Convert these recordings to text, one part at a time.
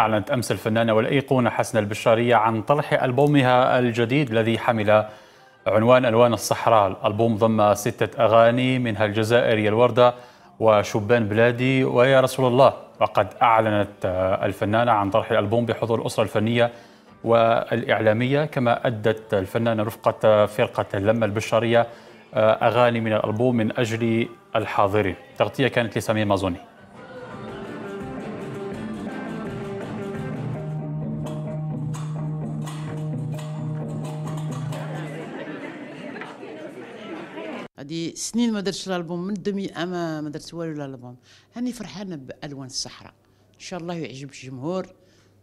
أعلنت أمس الفنانة والأيقونة حسن البشارية عن طرح ألبومها الجديد الذي حمل عنوان ألوان الصحراء الألبوم ضم ستة أغاني منها يا الوردة وشبان بلادي ويا رسول الله وقد أعلنت الفنانة عن طرح الألبوم بحضور الأسرة الفنية والإعلامية كما أدت الفنانة رفقة فرقة اللمة البشارية آه، أغاني من الألبوم من أجل الحاضرين تغطية كانت لسامي مازوني هادي سنين ما درتش الالبوم من دمي اما ما درت والو الالبوم هاني فرحانه بالوان الصحراء ان شاء الله يعجب الجمهور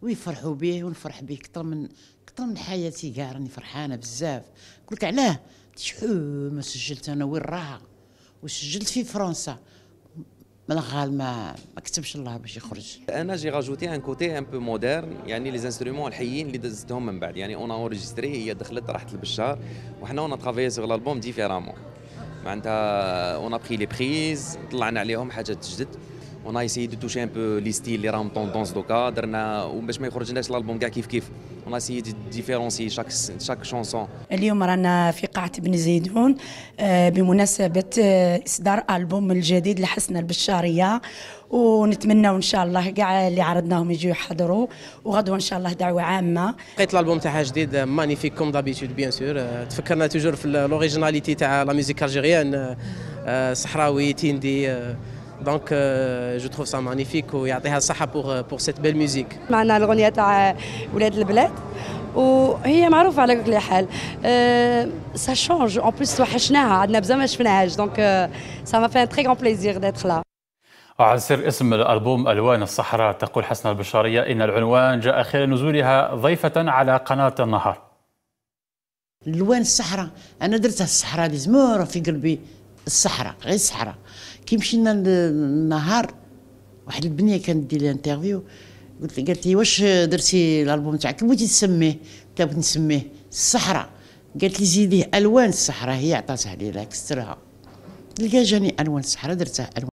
ويفرحوا به ونفرح به اكثر من اكثر من حياتي كاع راني فرحانه بزاف نقول لك علاه شحال ما سجلت انا وين راها وسجلت في فرنسا مالغال الغال ما ما كتبش الله باش يخرج انا جي راجوتي ان كوتي ان بو مودرن يعني لي زانسترومون الحيين اللي دزتهم من بعد يعني اون اونجستري هي دخلت راحت لبشار وحنا اون ترافاي سوغ الالبوم ديفيرامون معناتها اون ابخي لي بريز طلعنا عليهم حاجات جدد اون ايسي دو توشي ان بو لي ستيل اللي راهم طوندونس دوكا درنا وباش ما يخرجناش الالبوم كاع كيف كيف اون ايسي ديفيرونسي شاك شاك شونسون اليوم رانا في قاعه بن زيدون آه، بمناسبه آه، اصدار البوم الجديد لحسن البشاريه ونتمنى ان شاء الله كاع اللي عرضناهم يجيو يحضروا وغدوه ان شاء الله دعوه عامه لقيت الالبوم تاعها جديد مانيفيك كوم دابيتود بيان سور آه، تفكرنا توجور في لوريجيناليتي تاع لا ميوزيك الجيريان صحراوي تيندي دونك جو تروف سا مانيفيك ويعطيها الصحه بور بور سيت بيل ميوزيك معنا الاغنيه تاع ولاد البلاد وهي معروفه على كل حال سا شونج اون بليس توحشناها عندنا بزاف ما شفناهاش دونك سا ما فان تري غون بليزير ديتر لا وعن سر اسم الألبوم ألوان الصحراء تقول حسن البشارية إن العنوان جاء خلال نزولها ضيفة على قناة النهار ألوان الصحراء أنا درتها الصحراء دي زمور في قلبي الصحراء غير الصحراء كي مشينا النهار واحد البنيه كانت دير لي انترفيو قلت قالت لي واش درتي الالبوم تاعك كي بغيتي تسميه قلت لها نسميه الصحراء قالت لي زيديه الوان الصحراء هي عطاتها لي لا كسرها تلقى جاني الوان الصحراء درتها الوان